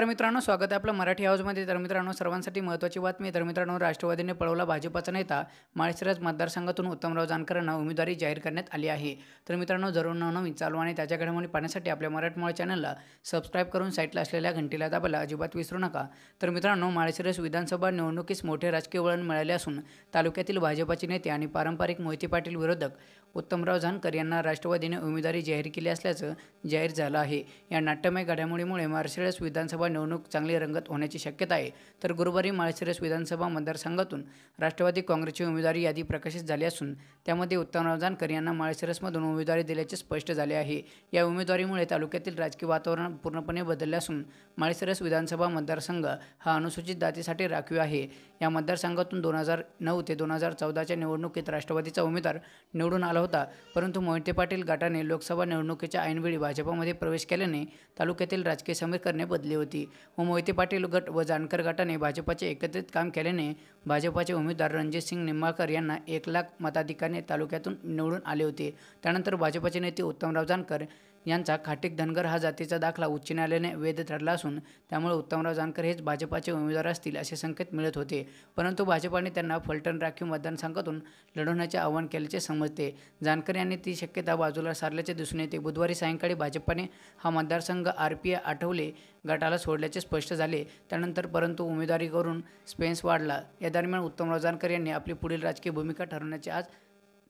तर मित्रांनो स्वागत आहे आपलं मराठी हाऊसमध्ये तर मित्रांनो सर्वांसाठी महत्त्वाची बातमी तर मित्रांनो राष्ट्रवादीने पळवला भाजपाचा नेता माळशिरस मतदारसंघातून उत्तमराव जानकरांना उमेदवारी जाहीर करण्यात आली आहे तर मित्रांनो जरूर नवनवीन चालू आणि त्याच्या घडामोडी पाहण्यासाठी आपल्या मराठमोळा चॅनलला सबस्क्राईब करून साईटला असलेल्या घंटीला दाबायला अजिबात विसरू नका तर मित्रांनो माळशिरस विधानसभा निवडणुकीस मोठे राजकीय वळण मिळाले असून तालुक्यातील भाजपाचे नेते आणि पारंपरिक मोहिते पाटील विरोधक उत्तमराव जानकर यांना राष्ट्रवादीने उमेदवारी जाहीर केली असल्याचं जाहीर झालं आहे या नाट्यमय घडामोडीमुळे माळशिरस विधानसभा निवडणूक चांगली रंगत होण्याची शक्यता आहे तर गुरुवारी माळशिरस विधानसभा मतदारसंघातून राष्ट्रवादी काँग्रेसची उमेदवारी यादी प्रकाशित झाली असून त्यामध्ये उत्तमराव जानकर यांना माळशिरसमधून उमेदवारी दिल्याचे स्पष्ट झाले आहे या उमेदवारीमुळे तालुक्यातील राजकीय वातावरण पूर्णपणे बदलले असून माळशिरस विधानसभा मतदारसंघ हा अनुसूचित जातीसाठी राखीव आहे या मतदारसंघातून दोन हजार नऊ ते दोन हजार चौदाच्या निवडणुकीत राष्ट्रवादीचा उमेदवार निवडून आला होता परंतु मोहिते पाटील गटाने लोकसभा निवडणुकीच्या ऐनवेळी भाजपामध्ये प्रवेश केल्याने तालुक्यातील राजकीय समीकरणे बदली होती होती व मोहिते पाटील गट व जानकर गटाने भाजपाचे एकत्रित काम केल्याने भाजपाचे उमेदवार रणजित सिंग निंबाळकर यांना एक लाख मताधिकाने तालुक्यातून निवडून आले होते त्यानंतर भाजपाचे नेते उत्तमराव जानकर यांचा खाटीक धनगर हा जातीचा दाखला उच्च न्यायालयाने वेध ठरला असून त्यामुळे उत्तमराव जानकर हेच भाजपाचे उमेदवार असतील असे संकेत मिळत होते परंतु भाजपाने त्यांना फलटण राखीव मतदारसंघातून लढवण्याचे आवाहन केल्याचे समजते जानकर यांनी ती शक्यता बाजूला सारल्याचे दिसून येते बुधवारी सायंकाळी भाजपाने हा मतदारसंघ आर पी आठवले गटाला सोडल्याचे स्पष्ट झाले त्यानंतर परंतु उमेदवारी करून स्पेन्स वाढला या दरम्यान उत्तमराव जानकर यांनी आपली पुढील राजकीय भूमिका ठरवण्याचे आज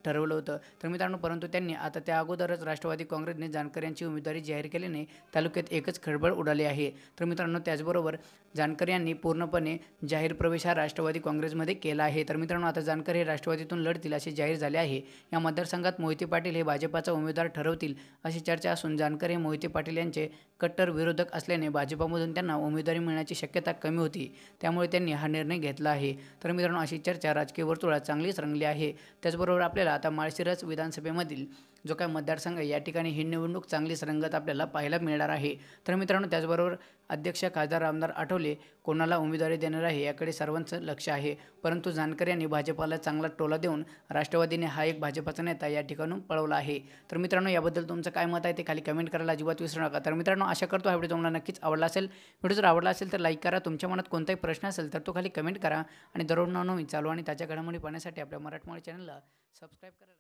ठरवलं होतं तर मित्रांनो परंतु त्यांनी आता त्या अगोदरच राष्ट्रवादी काँग्रेसने जानकर यांची उमेदवारी जाहीर केल्याने तालुक्यात एकच खळबळ उडाली आहे तर मित्रांनो त्याचबरोबर जानकर यांनी पूर्णपणे जाहीर प्रवेश हा राष्ट्रवादी काँग्रेसमध्ये केला आहे तर मित्रांनो आता जानकर हे राष्ट्रवादीतून लढतील असे जाहीर झाले आहे या मतदारसंघात मोहिते पाटील हे भाजपाचा उमेदवार ठरवतील अशी चर्चा असून जानकर हे मोहिते पाटील यांचे कट्टर विरोधक असल्याने भाजपामधून त्यांना उमेदवारी मिळण्याची शक्यता कमी होती त्यामुळे त्यांनी हा निर्णय घेतला आहे तर मित्रांनो अशी चर्चा राजकीय वर्तुळात चांगलीच रंगली आहे त्याचबरोबर आपल्याला आता माळशिरस विधानसभेमधील जो काय मतदारसंघ या ठिकाणी ही निवडणूक चांगलीच रंगत आपल्याला पाहायला मिळणार आहे तर मित्रांनो त्याचबरोबर अध्यक्ष खासदार रामदार आठवले कोणाला उमेदवारी देणार आहे याकडे सर्वांचं लक्ष आहे परंतु जानकर यांनी भाजपाला चांगला टोला देऊन राष्ट्रवादीने हा एक भाजपाचा नेता या ठिकाणून पळवला आहे तर मित्रांनो याबद्दल तुमचं काय मत आहे ते खाली कमेंट करायला अजिबात विसरू नका तर मित्रांनो आशा करतो हा व्हिडिओ तुम्हाला नक्कीच आवडला असेल व्हिडिओ जर आवडला असेल तर लाईक करा तुमच्या मनात कोणताही प्रश्न असेल तर तो खाली कमेंट करा आणि दररोज नवीन चालू आणि त्याच्या घडामोडी पाहण्यासाठी आपल्या मराठमोळी चॅनलला सबस्क्राईब करायला